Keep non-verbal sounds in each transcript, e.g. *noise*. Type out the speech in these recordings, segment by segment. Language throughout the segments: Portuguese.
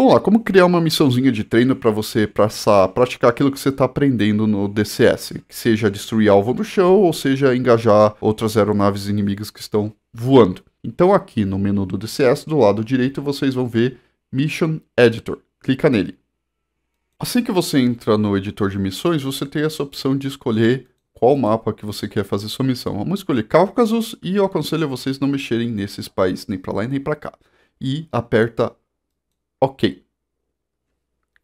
Vamos lá, como criar uma missãozinha de treino para você passar, praticar aquilo que você está aprendendo no DCS, que seja destruir alvo no chão ou seja engajar outras aeronaves inimigas que estão voando. Então aqui no menu do DCS, do lado direito, vocês vão ver Mission Editor. Clica nele. Assim que você entra no editor de missões, você tem essa opção de escolher qual mapa que você quer fazer sua missão. Vamos escolher Cáucasus e eu aconselho a vocês não mexerem nesses países, nem para lá e nem para cá. E aperta Ok.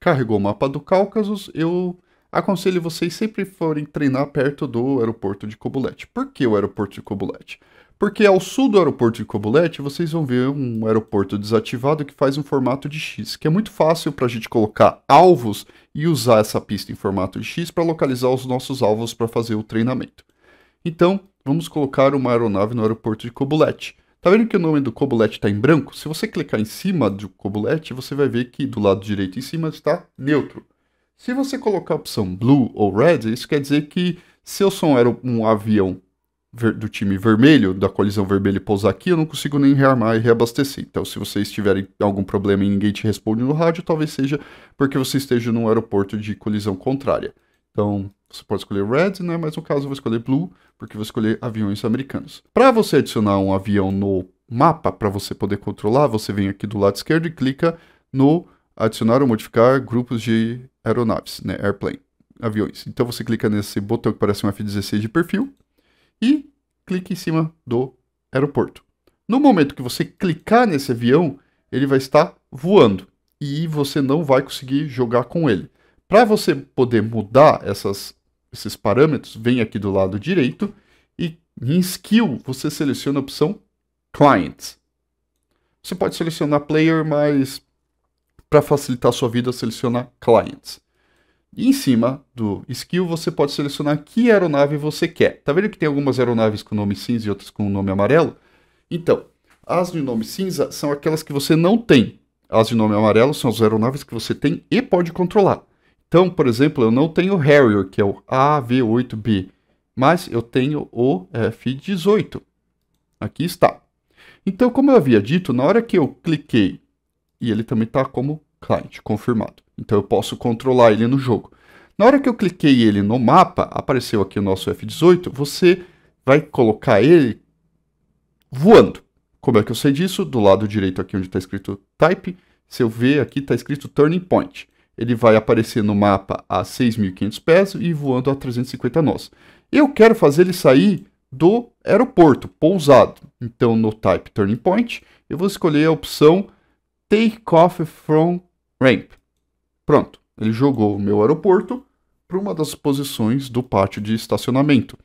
Carregou o mapa do Cáucaso, eu aconselho vocês sempre forem treinar perto do aeroporto de Kobulete. Por que o aeroporto de Kobulete? Porque ao sul do aeroporto de Kobulete, vocês vão ver um aeroporto desativado que faz um formato de X, que é muito fácil para a gente colocar alvos e usar essa pista em formato de X para localizar os nossos alvos para fazer o treinamento. Então, vamos colocar uma aeronave no aeroporto de Kobulete. Tá vendo que o nome do Cobolet está em branco? Se você clicar em cima do Cobolet, você vai ver que do lado direito em cima está neutro. Se você colocar a opção blue ou red, isso quer dizer que se eu som era um avião do time vermelho, da colisão vermelha pousar aqui, eu não consigo nem rearmar e reabastecer. Então, se vocês tiverem algum problema e ninguém te responde no rádio, talvez seja porque você esteja num aeroporto de colisão contrária. Então, você pode escolher red, né? Mas no caso eu vou escolher blue, porque vou escolher aviões americanos. Para você adicionar um avião no mapa, para você poder controlar, você vem aqui do lado esquerdo e clica no adicionar ou modificar grupos de aeronaves, né? Airplane, aviões. Então você clica nesse botão que parece um F16 de perfil e clica em cima do aeroporto. No momento que você clicar nesse avião, ele vai estar voando e você não vai conseguir jogar com ele. Para você poder mudar essas, esses parâmetros, vem aqui do lado direito e em Skill você seleciona a opção Clients. Você pode selecionar Player, mas para facilitar a sua vida, selecionar Clients. E em cima do skill, você pode selecionar que aeronave você quer. Tá vendo que tem algumas aeronaves com nome cinza e outras com nome amarelo? Então, as de nome cinza são aquelas que você não tem. As de nome amarelo são as aeronaves que você tem e pode controlar. Então, por exemplo, eu não tenho o Harrier, que é o AV8B, mas eu tenho o é, F18. Aqui está. Então, como eu havia dito, na hora que eu cliquei, e ele também está como client, confirmado. Então, eu posso controlar ele no jogo. Na hora que eu cliquei ele no mapa, apareceu aqui o nosso F18, você vai colocar ele voando. Como é que eu sei disso? Do lado direito aqui onde está escrito Type, se eu ver aqui está escrito Turning Point ele vai aparecer no mapa a 6.500 pés e voando a 350 nós. Eu quero fazer ele sair do aeroporto, pousado. Então, no type turning point, eu vou escolher a opção take off from ramp. Pronto, ele jogou o meu aeroporto para uma das posições do pátio de estacionamento,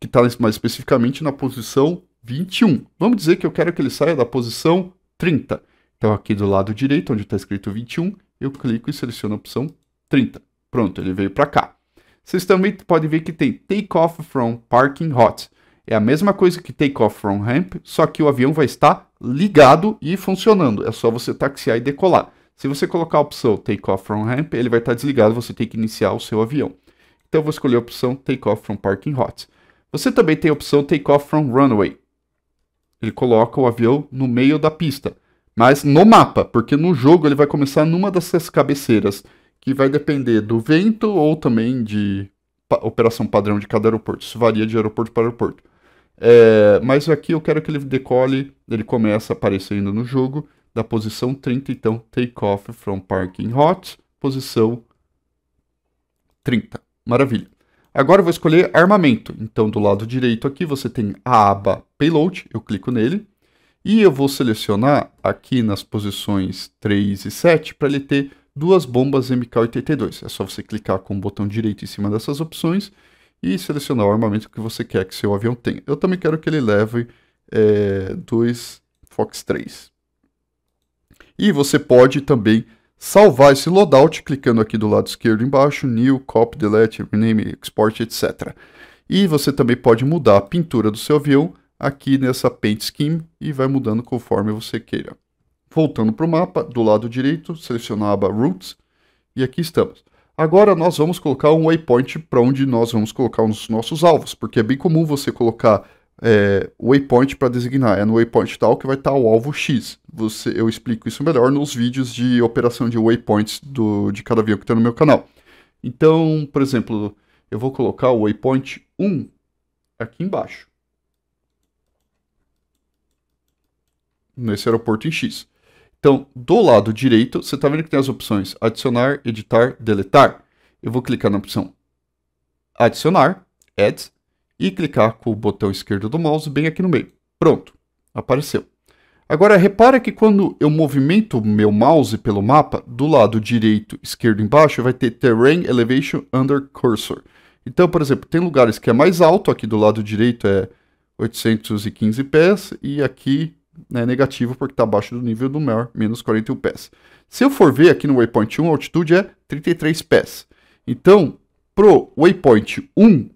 que está mais especificamente na posição 21. Vamos dizer que eu quero que ele saia da posição 30. Então, aqui do lado direito, onde está escrito 21, eu clico e seleciono a opção 30. Pronto, ele veio para cá. Vocês também podem ver que tem Take Off From Parking Hot. É a mesma coisa que Take Off From Ramp, só que o avião vai estar ligado e funcionando. É só você taxiar e decolar. Se você colocar a opção Take Off From Ramp, ele vai estar desligado, você tem que iniciar o seu avião. Então eu vou escolher a opção Take Off From Parking Hot. Você também tem a opção Take Off From Runway. Ele coloca o avião no meio da pista mas no mapa, porque no jogo ele vai começar numa dessas cabeceiras, que vai depender do vento ou também de pa operação padrão de cada aeroporto. Isso varia de aeroporto para aeroporto. É, mas aqui eu quero que ele decole, ele começa aparecendo no jogo, da posição 30, então take off from parking hot, posição 30. Maravilha. Agora eu vou escolher armamento. Então do lado direito aqui você tem a aba payload, eu clico nele e eu vou selecionar aqui nas posições 3 e 7 para ele ter duas bombas MK82. É só você clicar com o botão direito em cima dessas opções e selecionar o armamento que você quer que seu avião tenha. Eu também quero que ele leve é, dois Fox 3. E você pode também salvar esse loadout clicando aqui do lado esquerdo embaixo, New, Copy, Delete, Rename, Export, etc. E você também pode mudar a pintura do seu avião aqui nessa Paint Scheme e vai mudando conforme você queira. Voltando para o mapa, do lado direito, selecionar a aba Roots e aqui estamos. Agora nós vamos colocar um waypoint para onde nós vamos colocar os nossos alvos, porque é bem comum você colocar é, waypoint para designar, é no waypoint tal que vai estar tá o alvo X. Você, eu explico isso melhor nos vídeos de operação de waypoints do, de cada avião que tem tá no meu canal. Então, por exemplo, eu vou colocar o waypoint 1 aqui embaixo. nesse aeroporto em X. Então, do lado direito, você está vendo que tem as opções adicionar, editar, deletar. Eu vou clicar na opção adicionar, add, e clicar com o botão esquerdo do mouse bem aqui no meio. Pronto, apareceu. Agora, repara que quando eu movimento o meu mouse pelo mapa, do lado direito, esquerdo embaixo, vai ter Terrain Elevation Under Cursor. Então, por exemplo, tem lugares que é mais alto, aqui do lado direito é 815 pés, e aqui né, negativo, porque está abaixo do nível do mar, menos 41 pés. Se eu for ver aqui no waypoint 1, a altitude é 33 pés. Então, pro waypoint 1,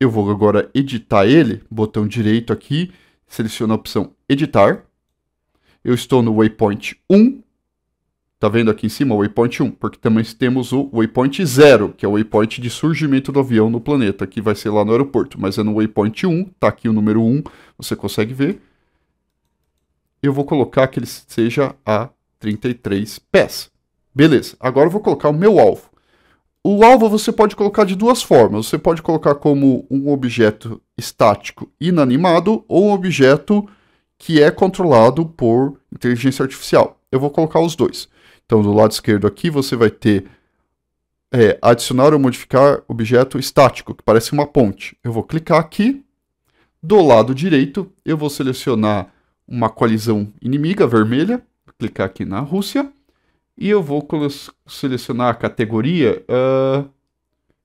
eu vou agora editar ele, botão direito aqui, seleciono a opção editar. Eu estou no waypoint 1, Está vendo aqui em cima o waypoint 1, porque também temos o waypoint 0, que é o waypoint de surgimento do avião no planeta, que vai ser lá no aeroporto, mas é no waypoint 1, Está aqui o número 1, você consegue ver eu vou colocar que ele seja a 33 pés. Beleza, agora eu vou colocar o meu alvo. O alvo você pode colocar de duas formas. Você pode colocar como um objeto estático inanimado ou um objeto que é controlado por inteligência artificial. Eu vou colocar os dois. Então, do lado esquerdo aqui, você vai ter é, adicionar ou modificar objeto estático, que parece uma ponte. Eu vou clicar aqui. Do lado direito, eu vou selecionar uma colisão inimiga vermelha, vou clicar aqui na Rússia, e eu vou selecionar a categoria uh,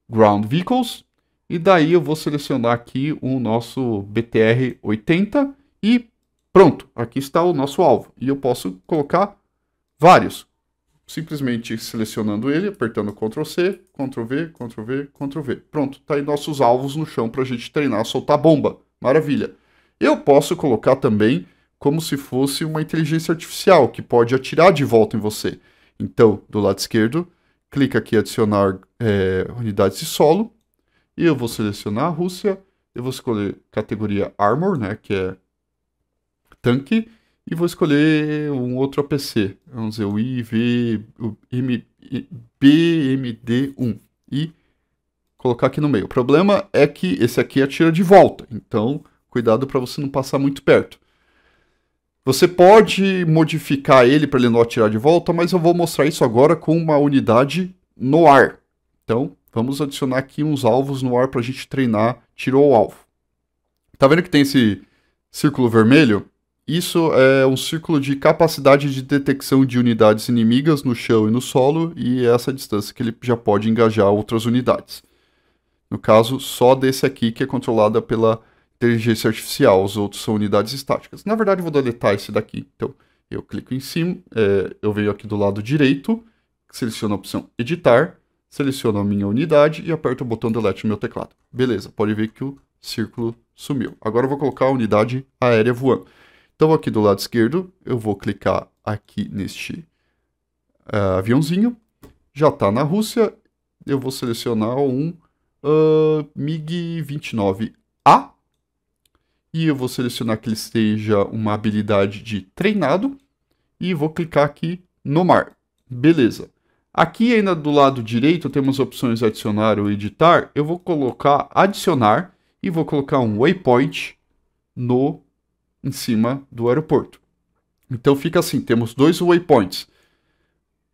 Ground Vehicles, e daí eu vou selecionar aqui o nosso BTR-80 e pronto, aqui está o nosso alvo. E eu posso colocar vários, simplesmente selecionando ele, apertando Ctrl C, Ctrl V, Ctrl V, Ctrl V. Pronto, está aí nossos alvos no chão para a gente treinar a soltar bomba. Maravilha. Eu posso colocar também como se fosse uma inteligência artificial que pode atirar de volta em você. Então, do lado esquerdo, clica aqui adicionar é, unidades de solo. E eu vou selecionar a Rússia. Eu vou escolher categoria Armor, né, que é tanque. E vou escolher um outro APC. Vamos dizer, o IV, o M, BMD1. E colocar aqui no meio. O problema é que esse aqui atira de volta. Então, cuidado para você não passar muito perto. Você pode modificar ele para ele não atirar de volta, mas eu vou mostrar isso agora com uma unidade no ar. Então, vamos adicionar aqui uns alvos no ar para a gente treinar tirou o alvo. Tá vendo que tem esse círculo vermelho? Isso é um círculo de capacidade de detecção de unidades inimigas no chão e no solo, e é essa distância que ele já pode engajar outras unidades. No caso, só desse aqui que é controlada pela inteligência artificial, os outros são unidades estáticas. Na verdade, eu vou deletar esse daqui. Então, eu clico em cima, é, eu venho aqui do lado direito, seleciono a opção editar, seleciono a minha unidade e aperto o botão delete no meu teclado. Beleza, pode ver que o círculo sumiu. Agora eu vou colocar a unidade aérea voando. Então, aqui do lado esquerdo, eu vou clicar aqui neste uh, aviãozinho. Já está na Rússia. Eu vou selecionar um uh, ah, MiG-29A e eu vou selecionar que ele seja uma habilidade de treinado. E vou clicar aqui no mar. Beleza. Aqui ainda do lado direito temos opções adicionar ou editar. Eu vou colocar adicionar e vou colocar um waypoint no em cima do aeroporto. Então fica assim, temos dois waypoints.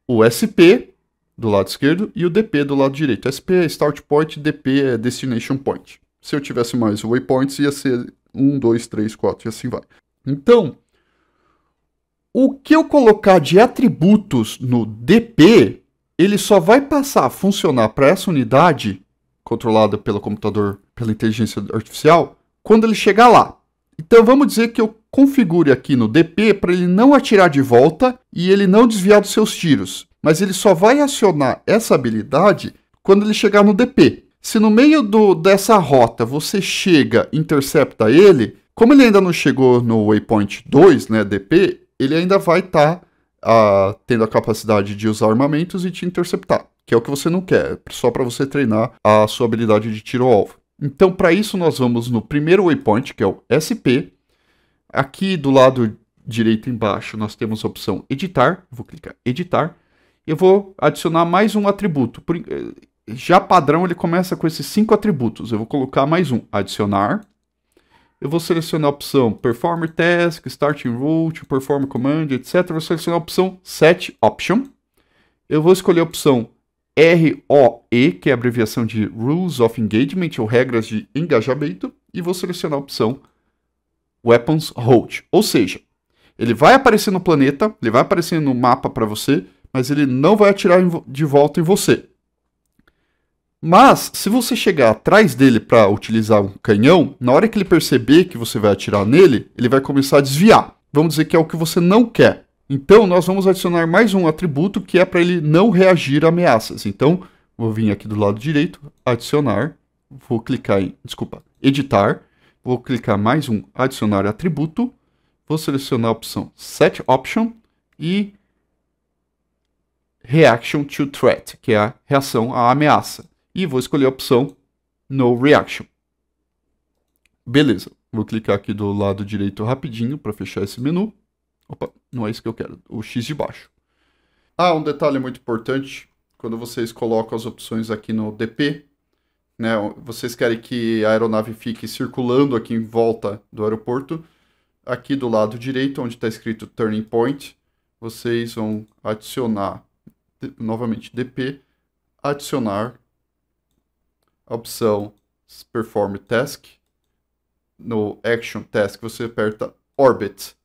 O SP do lado esquerdo e o DP do lado direito. SP é Start Point, DP é Destination Point. Se eu tivesse mais waypoints, ia ser 1, 2, 3, 4 e assim vai. Então, o que eu colocar de atributos no DP, ele só vai passar a funcionar para essa unidade controlada pelo computador, pela inteligência artificial, quando ele chegar lá. Então vamos dizer que eu configure aqui no DP para ele não atirar de volta e ele não desviar dos seus tiros, mas ele só vai acionar essa habilidade quando ele chegar no DP. Se no meio do, dessa rota você chega, intercepta ele, como ele ainda não chegou no waypoint 2, né, DP, ele ainda vai estar tá, ah, tendo a capacidade de usar armamentos e te interceptar, que é o que você não quer, é só para você treinar a sua habilidade de tiro alvo. Então, para isso, nós vamos no primeiro waypoint, que é o SP. Aqui do lado direito embaixo, nós temos a opção editar. Vou clicar editar. Eu vou adicionar mais um atributo. Eh, já padrão ele começa com esses cinco atributos. Eu vou colocar mais um, adicionar. Eu vou selecionar a opção Performer Task, Starting Route, Perform Command, etc. Eu vou selecionar a opção Set Option. Eu vou escolher a opção ROE, que é a abreviação de Rules of Engagement, ou regras de engajamento, e vou selecionar a opção Weapons Hold. Ou seja, ele vai aparecer no planeta, ele vai aparecer no mapa para você, mas ele não vai atirar de volta em você. Mas, se você chegar atrás dele para utilizar um canhão, na hora que ele perceber que você vai atirar nele, ele vai começar a desviar. Vamos dizer que é o que você não quer. Então, nós vamos adicionar mais um atributo que é para ele não reagir a ameaças. Então, vou vir aqui do lado direito, adicionar, vou clicar em, desculpa, editar, vou clicar mais um adicionar atributo, vou selecionar a opção set option e reaction to threat, que é a reação à ameaça e vou escolher a opção No Reaction. Beleza, vou clicar aqui do lado direito rapidinho para fechar esse menu. Opa, não é isso que eu quero, o X de baixo. Ah, um detalhe muito importante, quando vocês colocam as opções aqui no DP, né, vocês querem que a aeronave fique circulando aqui em volta do aeroporto, aqui do lado direito, onde está escrito Turning Point, vocês vão adicionar, novamente, DP, adicionar a opção Perform Task. No Action Task você aperta Orbit.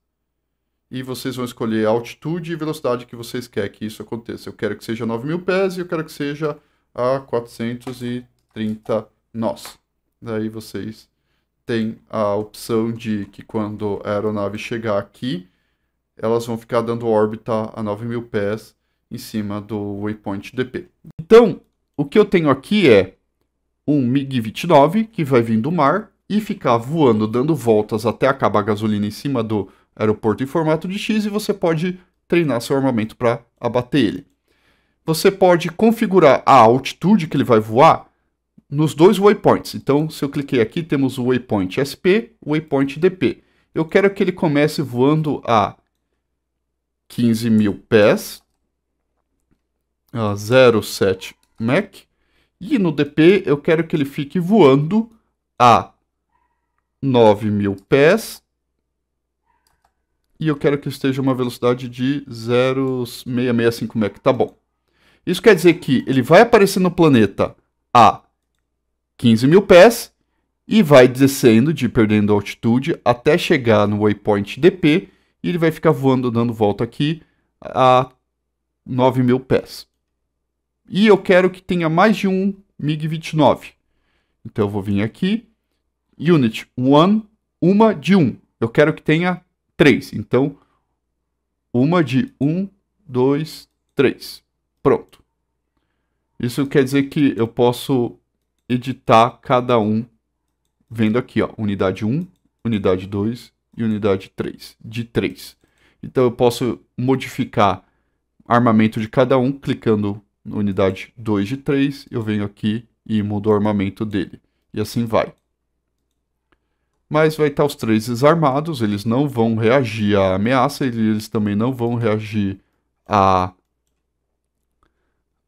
E vocês vão escolher a altitude e velocidade que vocês querem que isso aconteça. Eu quero que seja 9.000 pés e eu quero que seja a 430 nós. Daí vocês têm a opção de que quando a aeronave chegar aqui, elas vão ficar dando órbita a 9.000 pés em cima do waypoint DP. Então, o que eu tenho aqui é um MiG-29 que vai vir do mar e ficar voando, dando voltas até acabar a gasolina em cima do aeroporto em formato de X e você pode treinar seu armamento para abater ele. Você pode configurar a altitude que ele vai voar nos dois waypoints. Então, se eu cliquei aqui, temos o waypoint SP, o waypoint DP. Eu quero que ele comece voando a 15 mil pés, a 07 Mach, e no DP eu quero que ele fique voando a 9 mil pés. E eu quero que esteja uma velocidade de 0,665 Mach. Tá bom. Isso quer dizer que ele vai aparecer no planeta a 15 mil pés e vai descendo, de perdendo altitude, até chegar no waypoint DP. E ele vai ficar voando, dando volta aqui a 9 mil pés e eu quero que tenha mais de um MiG-29. Então eu vou vir aqui, unit 1, uma de 1. Um. Eu quero que tenha 3. Então, uma de 1, 2, 3. Pronto. Isso quer dizer que eu posso editar cada um vendo aqui, ó, unidade 1, unidade 2 e unidade 3, de 3. Então eu posso modificar armamento de cada um clicando unidade 2 de 3, eu venho aqui e mudo o armamento dele. E assim vai. Mas vai estar os três desarmados, eles não vão reagir à ameaça, eles também não vão reagir a,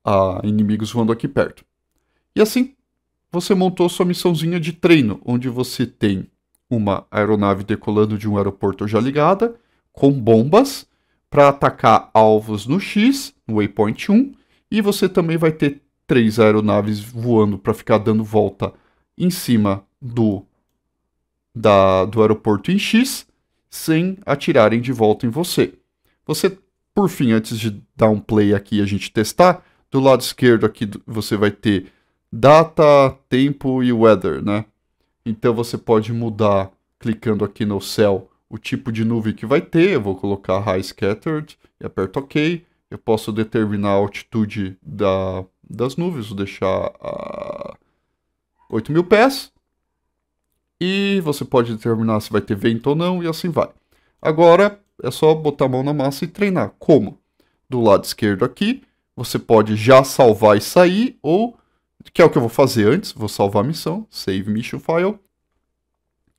a inimigos voando aqui perto. E assim, você montou sua missãozinha de treino, onde você tem uma aeronave decolando de um aeroporto já ligada, com bombas, para atacar alvos no X, no waypoint 1, e você também vai ter três aeronaves voando para ficar dando volta em cima do, da, do aeroporto em X, sem atirarem de volta em você. Você, por fim, antes de dar um play aqui e a gente testar, do lado esquerdo aqui você vai ter data, tempo e weather, né? Então você pode mudar clicando aqui no céu o tipo de nuvem que vai ter. Eu vou colocar high scattered e aperto OK eu posso determinar a altitude da, das nuvens, vou deixar a 8 mil pés. E você pode determinar se vai ter vento ou não, e assim vai. Agora é só botar a mão na massa e treinar. Como? Do lado esquerdo aqui, você pode já salvar e sair, ou, que é o que eu vou fazer antes, vou salvar a missão, save mission file,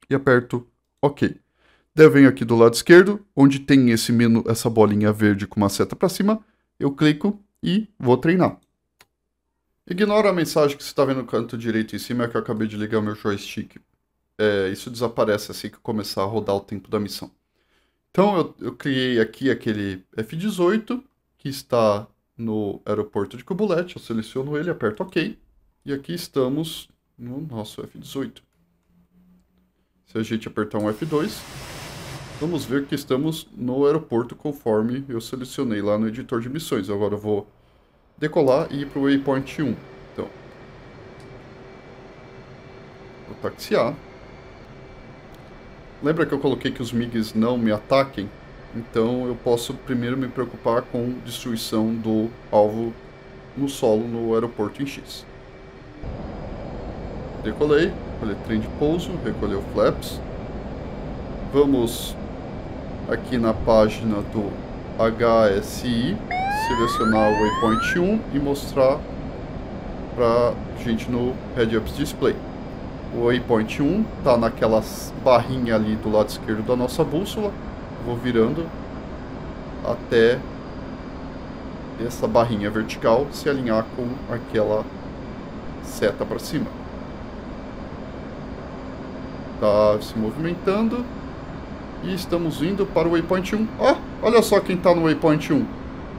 e aperto OK. Daí eu venho aqui do lado esquerdo, onde tem esse menu, essa bolinha verde com uma seta para cima, eu clico e vou treinar. Ignora a mensagem que você está vendo no canto direito em cima, é que eu acabei de ligar o meu joystick. É, isso desaparece assim que começar a rodar o tempo da missão. Então eu, eu criei aqui aquele F18, que está no aeroporto de Cubulete, eu seleciono ele, aperto OK, e aqui estamos no nosso F18. Se a gente apertar um F2, Vamos ver que estamos no aeroporto conforme eu selecionei lá no editor de missões. Agora eu vou decolar e ir para o waypoint 1. Então, vou taxiar. Lembra que eu coloquei que os MiGs não me ataquem? Então eu posso primeiro me preocupar com destruição do alvo no solo no aeroporto em X. Decolei, colher trem de pouso, recolheu flaps. Vamos aqui na página do HSI, selecionar o waypoint 1 e mostrar para gente no Head-Ups Display. O waypoint 1 está naquela barrinha ali do lado esquerdo da nossa bússola, vou virando até essa barrinha vertical se alinhar com aquela seta para cima. Tá se movimentando. E estamos indo para o Waypoint 1. Ah, olha só quem está no Waypoint 1.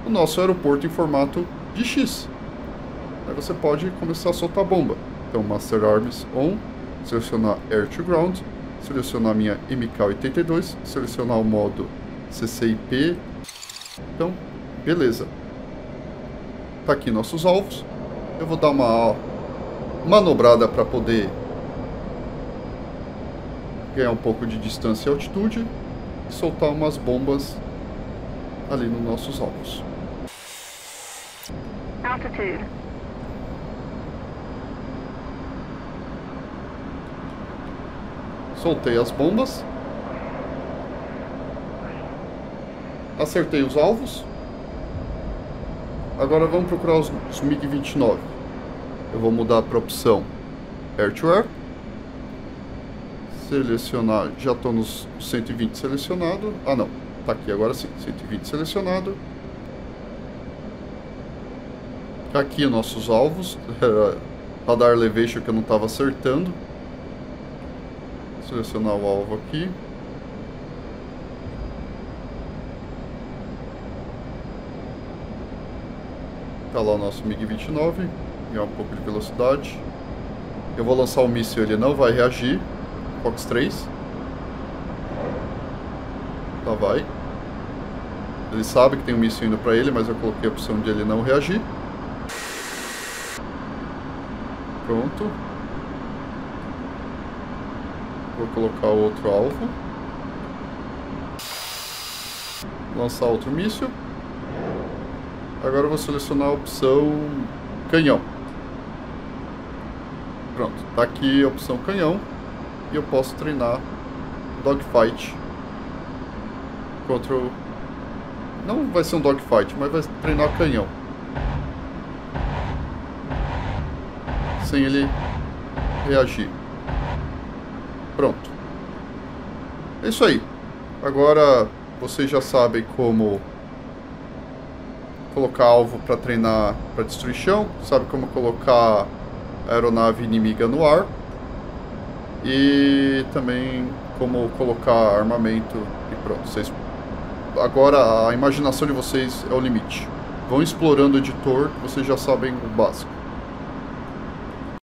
O nosso aeroporto em formato de X. Aí você pode começar a soltar bomba. Então, Master Arms On, selecionar Air to Ground, selecionar minha MK82, selecionar o modo CCIP. Então, beleza. Tá aqui nossos alvos. Eu vou dar uma manobrada para poder ganhar um pouco de distância e altitude e soltar umas bombas ali nos nossos alvos. Altitude. Soltei as bombas. Acertei os alvos. Agora vamos procurar os, os MiG-29. Eu vou mudar para a opção Air to Air selecionar, já estou nos 120 selecionado. Ah, não, tá aqui agora sim, 120 selecionado. Tá aqui nossos alvos, *laughs* radar elevation que eu não estava acertando. Selecionar o alvo aqui. está lá o nosso MiG-29, ganhar um pouco de velocidade. Eu vou lançar o um míssil, ele não vai reagir. Fox 3. Lá vai. Ele sabe que tem um míssil indo para ele, mas eu coloquei a opção de ele não reagir. Pronto. Vou colocar o outro alvo. Lançar outro míssil. Agora eu vou selecionar a opção canhão. Pronto, tá aqui a opção canhão e eu posso treinar dogfight contra o... Não vai ser um dogfight, mas vai treinar canhão. Sem ele reagir. Pronto. É isso aí. Agora vocês já sabem como colocar alvo para treinar para destruição, sabe como colocar a aeronave inimiga no ar e também como colocar armamento e pronto. Vocês... Agora a imaginação de vocês é o limite. Vão explorando o editor, vocês já sabem o básico.